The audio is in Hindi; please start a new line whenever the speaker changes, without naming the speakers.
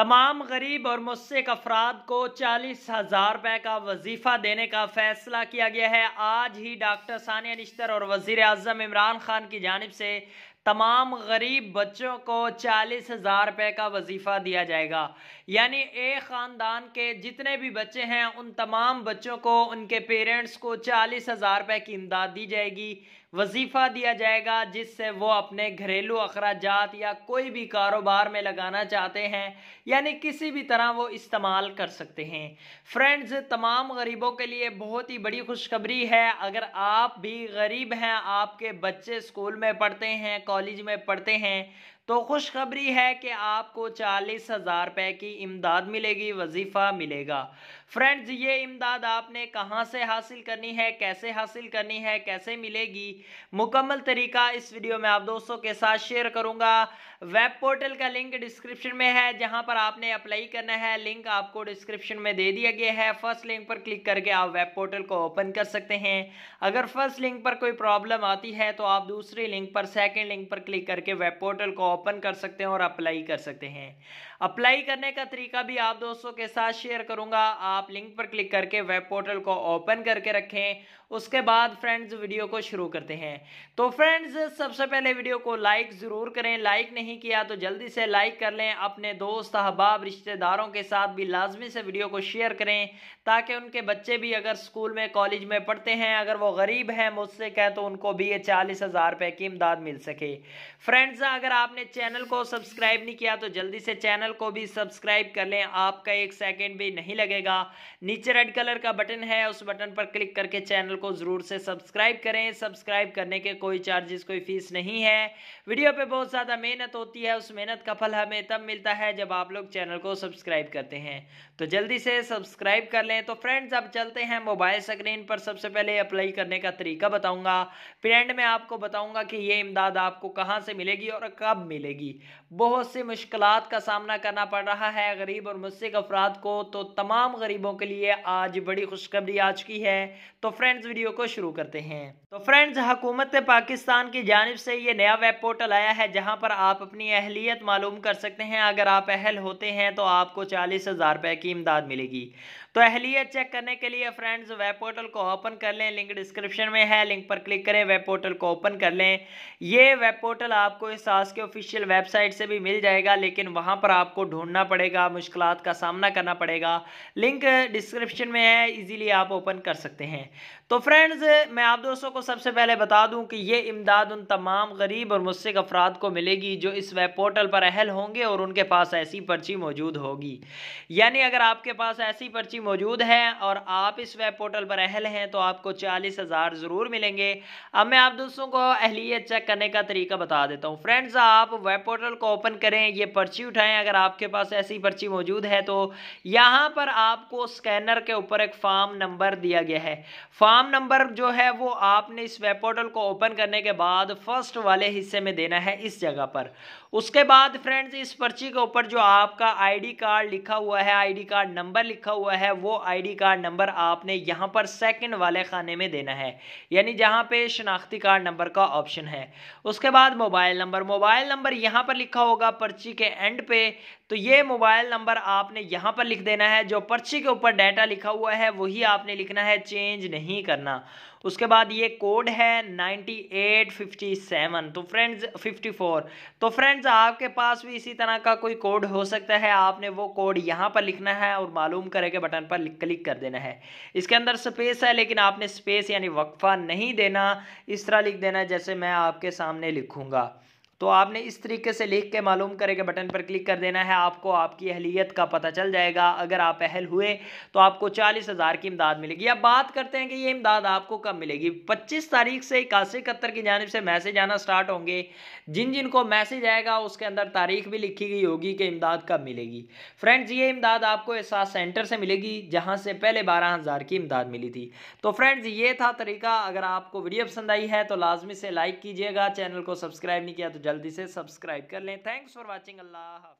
तमाम गरीब और मुस्क अफराद को चालीस हज़ार रुपये का वजीफ़ा देने का फैसला किया गया है आज ही डॉक्टर सानिया निश्तर और वज़ी अजम इमरान खान की जानब से तमाम गरीब बच्चों को चालीस हज़ार रुपये का वजीफ़ा दिया जाएगा यानी एक ख़ानदान के जितने भी बच्चे हैं उन तमाम बच्चों को उनके पेरेंट्स को चालीस हज़ार रुपये की इमदाद दी जाएगी वजीफ़ा दिया जाएगा जिससे वो अपने घरेलू अखराज या कोई भी कारोबार में लगाना चाहते हैं यानी किसी भी तरह वो इस्तेमाल कर सकते हैं फ्रेंड्स तमाम गरीबों के लिए बहुत ही बड़ी खुशखबरी है अगर आप भी गरीब हैं आपके बच्चे स्कूल में पढ़ते हैं कॉलेज में पढ़ते हैं तो खुशखबरी है कि आपको चालीस हज़ार रुपये की इमदाद मिलेगी वजीफ़ा मिलेगा फ्रेंड्स ये इमदाद आपने कहाँ से हासिल करनी है कैसे हासिल करनी है कैसे मिलेगी मुकम्मल तरीका इस वीडियो में आप दोस्तों के साथ शेयर करूँगा वेब पोर्टल का लिंक डिस्क्रिप्शन में है जहाँ पर आपने अप्लाई करना है लिंक आपको डिस्क्रिप्शन में दे दिया गया है फर्स्ट लिंक पर क्लिक करके आप वेब पोर्टल को ओपन कर सकते हैं अगर फर्स्ट लिंक पर कोई प्रॉब्लम आती है तो आप दूसरी लिंक पर सेकेंड लिंक पर क्लिक करके वेब पोर्टल को ओपन कर सकते हैं और अप्लाई कर सकते हैं अप्लाई करने का तरीका भी आप दोस्तों के साथ शेयर करूंगा आप लिंक पर क्लिक करके वेब पोर्टल को ओपन करके रखें उसके बाद फ्रेंड्स वीडियो को शुरू करते हैं तो फ्रेंड्स सबसे पहले वीडियो को लाइक ज़रूर करें लाइक नहीं किया तो जल्दी से लाइक कर लें अपने दोस्त अहबाब रिश्तेदारों के साथ भी लाजमी से वीडियो को शेयर करें ताकि उनके बच्चे भी अगर स्कूल में कॉलेज में पढ़ते हैं अगर वो गरीब हैं मुझसे कहें तो उनको भी ये चालीस हज़ार रुपये की इमदाद मिल सके फ्रेंड्स अगर आपने चैनल को सब्सक्राइब नहीं किया तो जल्दी से चैनल को भी सब्सक्राइब कर लें आपका एक सेकंड भी नहीं लगेगा नीचे रेड कलर का बटन है उस बटन पर क्लिक करके चैनल को ज़रूर से सब्सक्राइब करें सब्सक्राइब करने के कोई चार्जेस कोई फीस नहीं है वीडियो पे बहुत ज़्यादा मेहनत होती है उस मेहनत का फल हमें तब मिलता है जब आप लोग चैनल को सब्सक्राइब करते हैं तो जल्दी से सब्सक्राइब कर लें तो फ्रेंड्स अब चलते हैं मोबाइल स्क्रीन पर सबसे पहले अप्लाई करने का तरीका बताऊंगा फिर एंड में आपको बताऊंगा कि ये इमदाद आपको कहाँ से मिलेगी और कब मिलेगी बहुत सी मुश्किल का सामना करना पड़ रहा है गरीब और मुस्क अफराद को तो तमाम गरीबों के लिए आज बड़ी खुशखबरी आज की है तो फ्रेंड्स वीडियो को शुरू करते हैं तो फ्रेंड्स हुकूमत पाकिस्तान की जानब से ये नया वेब पोर्टल आया है जहाँ पर आप अपनी अहलियत मालूम कर सकते हैं अगर आप अहल होते हैं तो आपको चालीस हज़ार रुपये की इमदाद मिलेगी तो अहलियत चेक करने के लिए फ्रेंड्स वेब पोर्टल को ओपन कर लें लिंक डिस्क्रिप्शन में है लिंक पर क्लिक करें वेब पोर्टल को ओपन कर लें ये वेब पोर्टल आपको इस सास के ऑफिस ऑफिशियल वेबसाइट से भी मिल जाएगा लेकिन वहाँ पर आपको ढूंढना पड़ेगा मुश्किल का सामना करना पड़ेगा लिंक डिस्क्रिप्शन में है ईज़ीली आप ओपन कर सकते हैं तो फ्रेंड्स मैं आप दोस्तों को सबसे पहले बता दूँ कि ये इमदाद उन तमाम गरीब और मुस्क अफराद को मिलेगी जो इस वेब पोर्टल पर अहल होंगे और उनके पास ऐसी पर्ची मौजूद होगी यानी अगर आपके पास ऐसी पर्ची मौजूद है और आप इस वेब पोर्टल पर अहल हैं तो आपको चालीस हज़ार ज़रूर मिलेंगे अब मैं आप दोस्तों को अहलियत चेक करने का तरीका बता देता हूँ फ्रेंड्स आप आप वेब पोर्टल को ओपन करें ये पर्ची उठाएं अगर आपके पास ऐसी पर्ची मौजूद है तो यहाँ पर आपको स्कैनर के ऊपर एक फॉर्म नंबर दिया गया है फॉर्म नंबर जो है वो आपने इस वेब पोर्टल को ओपन करने के बाद फर्स्ट वाले हिस्से में देना है इस जगह पर उसके बाद फ्रेंड्स इस पर्ची के ऊपर जो आपका आईडी कार्ड लिखा हुआ है आईडी कार्ड नंबर लिखा हुआ है वो आईडी कार्ड नंबर आपने यहाँ पर सेकंड वाले खाने में देना है यानी जहाँ पे शनाख्ती कार्ड नंबर का ऑप्शन है उसके बाद mobile number mobile number number यहाँ पर लिखा होगा पर्ची के एंड पे तो ये मोबाइल नंबर आपने यहाँ पर लिख देना है जो पर्ची के ऊपर डाटा लिखा हुआ है वही आपने लिखना है चेंज नहीं करना उसके बाद ये कोड है 9857 तो फ्रेंड्स 54 तो फ्रेंड्स आपके पास भी इसी तरह का कोई कोड हो सकता है आपने वो कोड यहाँ पर लिखना है और मालूम करेंगे बटन पर क्लिक कर देना है इसके अंदर स्पेस है लेकिन आपने स्पेस यानी वक्फा नहीं देना इस तरह लिख देना जैसे मैं आपके सामने लिखूँगा तो आपने इस तरीके से लिख के मालूम करे के बटन पर क्लिक कर देना है आपको आपकी अहलियत का पता चल जाएगा अगर आप अहल हुए तो आपको चालीस हज़ार की इमदाद मिलेगी अब बात करते हैं कि ये इमदाद आपको कब मिलेगी पच्चीस तारीख से इक्यासी इकहत्तर की जानब से मैसेज आना स्टार्ट होंगे जिन जिनको मैसेज आएगा उसके अंदर तारीख भी लिखी गई होगी कि इमदाद कब मिलेगी फ्रेंड्स ये इमदाद आपको एहसास सेंटर से मिलेगी जहाँ से पहले बारह हज़ार की इमदाद मिली थी तो फ्रेंड्स ये था तरीका अगर आपको वीडियो पसंद आई है तो लाजमी से लाइक कीजिएगा चैनल को सब्सक्राइब नहीं किया तो जल्दी से सब्सक्राइब कर लें थैंक्स फॉर वॉचिंग अल्लाह